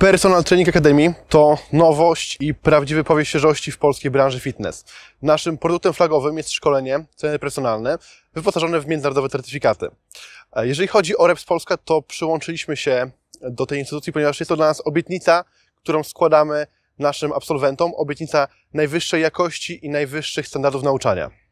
Personal Training Academy to nowość i prawdziwy powieść świeżości w polskiej branży fitness. Naszym produktem flagowym jest szkolenie, ceny personalne, wyposażone w międzynarodowe certyfikaty. E, jeżeli chodzi o Reps Polska, to przyłączyliśmy się do tej instytucji, ponieważ jest to dla nas obietnica, którą składamy naszym absolwentom, obietnica najwyższej jakości i najwyższych standardów nauczania.